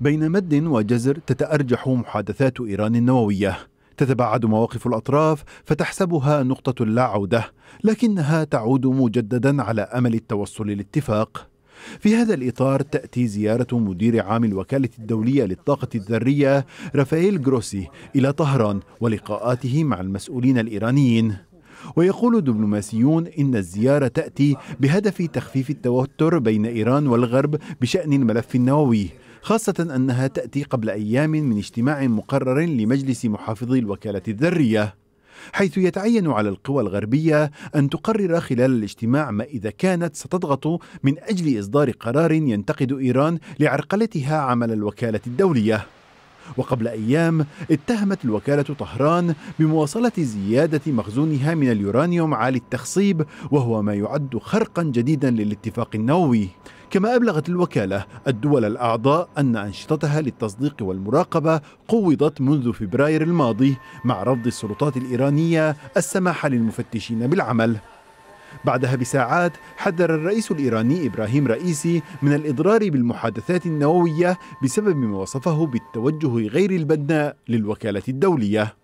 بين مد وجزر تتأرجح محادثات إيران النووية تتباعد مواقف الأطراف فتحسبها نقطة لا عودة لكنها تعود مجددا على أمل التوصل للاتفاق في هذا الإطار تأتي زيارة مدير عام الوكالة الدولية للطاقة الذرية رافائيل جروسي إلى طهران ولقاءاته مع المسؤولين الإيرانيين ويقول دبلوماسيون إن الزيارة تأتي بهدف تخفيف التوتر بين إيران والغرب بشأن الملف النووي خاصة أنها تأتي قبل أيام من اجتماع مقرر لمجلس محافظي الوكالة الذرية حيث يتعين على القوى الغربية أن تقرر خلال الاجتماع ما إذا كانت ستضغط من أجل إصدار قرار ينتقد إيران لعرقلتها عمل الوكالة الدولية وقبل أيام اتهمت الوكالة طهران بمواصلة زيادة مخزونها من اليورانيوم عالي التخصيب وهو ما يعد خرقا جديدا للاتفاق النووي كما أبلغت الوكالة الدول الأعضاء أن أنشطتها للتصديق والمراقبة قوضت منذ فبراير الماضي مع رفض السلطات الإيرانية السماح للمفتشين بالعمل بعدها بساعات حذر الرئيس الإيراني إبراهيم رئيسي من الإضرار بالمحادثات النووية بسبب ما وصفه بالتوجه غير البناء للوكالة الدولية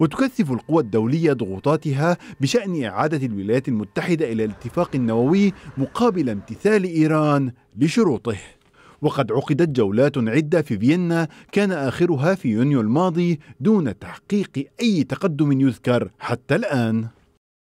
وتكثف القوى الدولية ضغوطاتها بشأن إعادة الولايات المتحدة إلى الاتفاق النووي مقابل امتثال إيران لشروطه وقد عقدت جولات عدة في فيينا كان آخرها في يونيو الماضي دون تحقيق أي تقدم يذكر حتى الآن